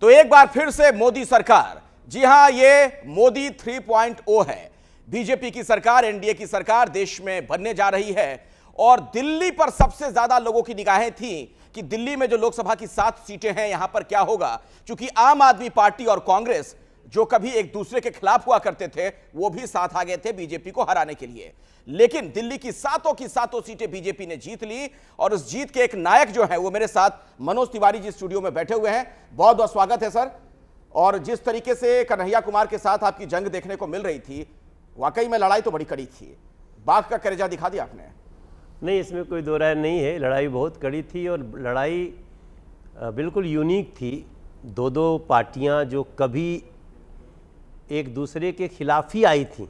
तो एक बार फिर से मोदी सरकार जी हां ये मोदी 3.0 है बीजेपी की सरकार एनडीए की सरकार देश में बनने जा रही है और दिल्ली पर सबसे ज्यादा लोगों की निगाहें थी कि दिल्ली में जो लोकसभा की सात सीटें हैं यहां पर क्या होगा चूंकि आम आदमी पार्टी और कांग्रेस जो कभी एक दूसरे के खिलाफ हुआ करते थे वो भी साथ आ गए थे बीजेपी को हराने के लिए लेकिन दिल्ली की सातों की सातों सीटें बीजेपी ने जीत ली और उस जीत के एक नायक जो है वो मेरे साथ मनोज तिवारी जी स्टूडियो में बैठे हुए हैं बहुत बहुत स्वागत है सर और जिस तरीके से कन्हैया कुमार के साथ आपकी जंग देखने को मिल रही थी वाकई में लड़ाई तो बड़ी कड़ी थी बाघ का करेजा दिखा दिया आपने नहीं इसमें कोई दो राय नहीं है लड़ाई बहुत कड़ी थी और लड़ाई बिल्कुल यूनिक थी दो दो पार्टियां जो कभी एक दूसरे के खिलाफ ही आई थी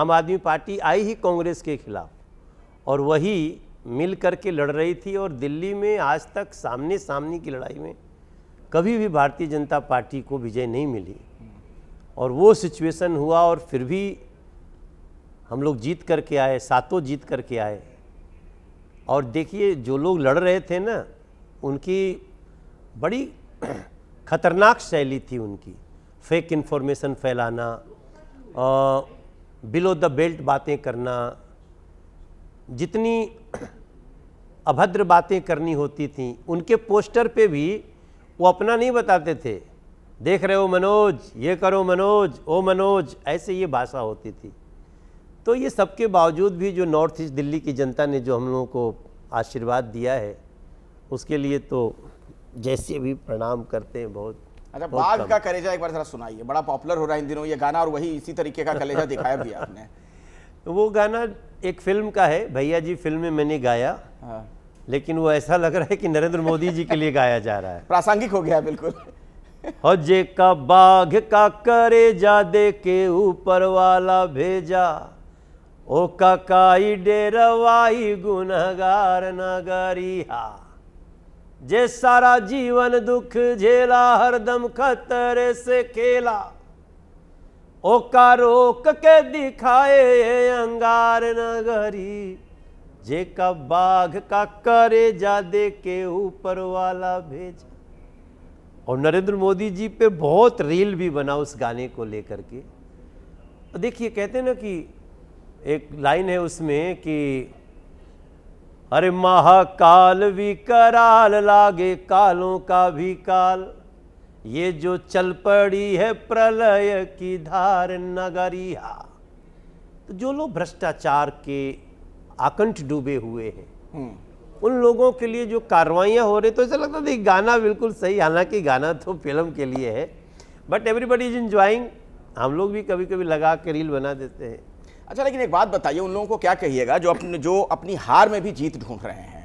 आम आदमी पार्टी आई ही कांग्रेस के खिलाफ और वही मिल करके लड़ रही थी और दिल्ली में आज तक सामने सामने की लड़ाई में कभी भी भारतीय जनता पार्टी को विजय नहीं मिली और वो सिचुएशन हुआ और फिर भी हम लोग जीत करके आए सातों जीत करके आए और देखिए जो लोग लड़ रहे थे ना उनकी बड़ी खतरनाक शैली थी उनकी फेक इन्फॉर्मेशन फैलाना बिलो द बेल्ट बातें करना जितनी अभद्र बातें करनी होती थी उनके पोस्टर पे भी वो अपना नहीं बताते थे देख रहे हो मनोज ये करो मनोज ओ मनोज ऐसे ये भाषा होती थी तो ये सबके बावजूद भी जो नॉर्थ ईस्ट दिल्ली की जनता ने जो हम लोगों को आशीर्वाद दिया है उसके लिए तो जैसे भी प्रणाम करते हैं बहुत अच्छा बाघ का कलेजा एक बार जरा सुनाइए बड़ा पॉपुलर हो रहा है इन दिनों ये गाना और वही इसी तरीके का कलेजा दिखाया भी आपने तो वो गाना एक फिल्म का है भैया जी फिल्म में मैंने गाया हाँ। लेकिन वो ऐसा लग रहा है कि नरेंद्र मोदी जी के लिए गाया जा रहा है प्रासंगिक हो गया बिल्कुल हजे का बाघ का करे जा दे के ऊपर वाला भेजा ओ ककाई डेरवाई गुनहगार नगरिया जे सारा जीवन दुख झेला हरदम खतरे से खेला ओका रोक के दिखाए अंगार नगरी जे का बाघ का करे जादे के ऊपर वाला भेजा और नरेंद्र मोदी जी पे बहुत रील भी बना उस गाने को लेकर के देखिए कहते ना कि एक लाइन है उसमें कि अरे महाकाल भी कराल लागे कालों का भी काल ये जो चल पड़ी है प्रलय की धार नगरिया तो जो लोग भ्रष्टाचार के आकंठ डूबे हुए हैं हम्म। उन लोगों के लिए जो कार्रवाइयाँ हो रही तो ऐसा लगता था गाना बिल्कुल सही हालांकि गाना तो फिल्म के लिए है बट एवरीबडी इज इन्जॉइंग हम लोग भी कभी कभी लगा के रील बना देते हैं अच्छा लेकिन एक बात बताइए उन लोगों को क्या कहिएगा जो अपने जो अपनी हार में भी जीत ढूंढ रहे हैं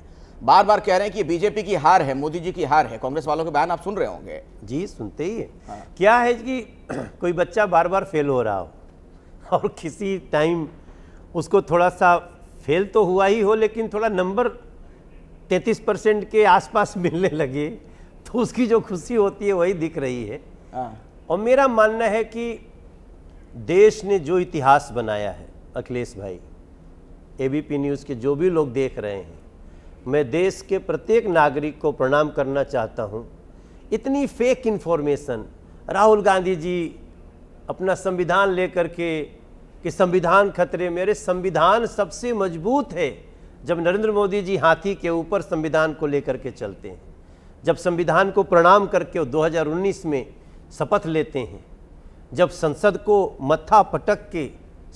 बार बार कह रहे हैं कि बीजेपी की हार है मोदी जी की हार है कांग्रेस वालों के बयान आप सुन रहे होंगे जी सुनते ही है हाँ। क्या है कि कोई बच्चा बार बार फेल हो रहा हो और किसी टाइम उसको थोड़ा सा फेल तो हुआ ही हो लेकिन थोड़ा नंबर तैतीस परसेंट के आसपास मिलने लगे तो उसकी जो खुशी होती है वही दिख रही है हाँ। और मेरा मानना है कि देश ने जो इतिहास बनाया है अखिलेश भाई एबीपी न्यूज़ के जो भी लोग देख रहे हैं मैं देश के प्रत्येक नागरिक को प्रणाम करना चाहता हूँ इतनी फेक इन्फॉर्मेशन राहुल गांधी जी अपना संविधान लेकर के कि संविधान खतरे में अरे संविधान सबसे मजबूत है जब नरेंद्र मोदी जी हाथी के ऊपर संविधान को लेकर के चलते हैं जब संविधान को प्रणाम करके दो में शपथ लेते हैं जब संसद को मत्था पटक के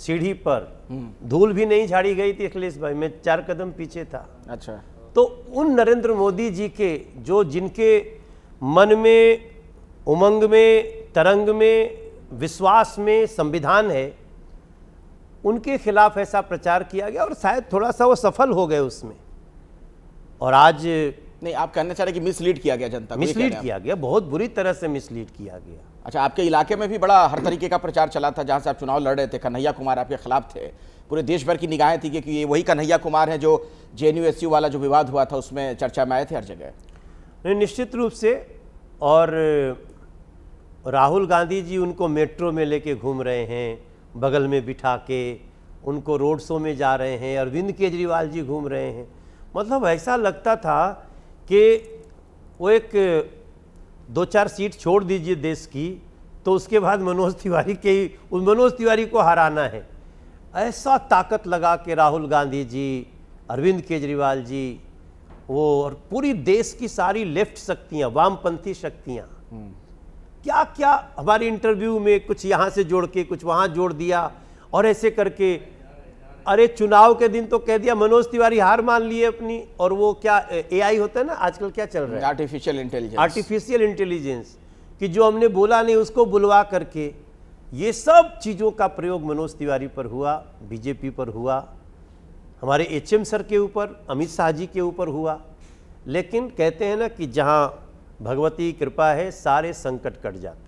सीढ़ी पर हम्म। धूल भी नहीं झाड़ी गई थी अखिलेश भाई मैं चार कदम पीछे था अच्छा तो उन नरेंद्र मोदी जी के जो जिनके मन में उमंग में तरंग में विश्वास में संविधान है उनके खिलाफ ऐसा प्रचार किया गया और शायद थोड़ा सा वो सफल हो गए उसमें और आज नहीं आप कहना चाह रहे कि मिसलीड किया गया जनता मिसलीड किया गया बहुत बुरी तरह से मिसलीड किया गया अच्छा आपके इलाके में भी बड़ा हर तरीके का प्रचार चला था जहाँ से आप चुनाव लड़ रहे थे कन्हैया कुमार आपके खिलाफ थे पूरे देश भर की निगाहें थी कि ये वही कन्हैया कुमार हैं जो जे वाला जो विवाद हुआ था उसमें चर्चा में आए थे हर जगह निश्चित रूप से और राहुल गांधी जी उनको मेट्रो में लेके घूम रहे हैं बगल में बिठा के उनको रोड शो में जा रहे हैं अरविंद केजरीवाल जी घूम रहे हैं मतलब ऐसा लगता था कि वो एक दो चार सीट छोड़ दीजिए देश की तो उसके बाद मनोज तिवारी के ही उस मनोज तिवारी को हराना है ऐसा ताकत लगा के राहुल गांधी जी अरविंद केजरीवाल जी वो और पूरी देश की सारी लेफ्ट शक्तियाँ वामपंथी शक्तियाँ हम्म। क्या क्या हमारे इंटरव्यू में कुछ यहाँ से जोड़ के कुछ वहाँ जोड़ दिया और ऐसे करके अरे चुनाव के दिन तो कह दिया मनोज तिवारी हार मान लिए अपनी और वो क्या एआई होता है ना आजकल क्या चल रहा है आर्टिफिशियल इंटेलिजेंस आर्टिफिशियल इंटेलिजेंस कि जो हमने बोला नहीं उसको बुलवा करके ये सब चीज़ों का प्रयोग मनोज तिवारी पर हुआ बीजेपी पर हुआ हमारे एच एम सर के ऊपर अमित शाह जी के ऊपर हुआ लेकिन कहते हैं ना कि जहाँ भगवती कृपा है सारे संकट कट जाते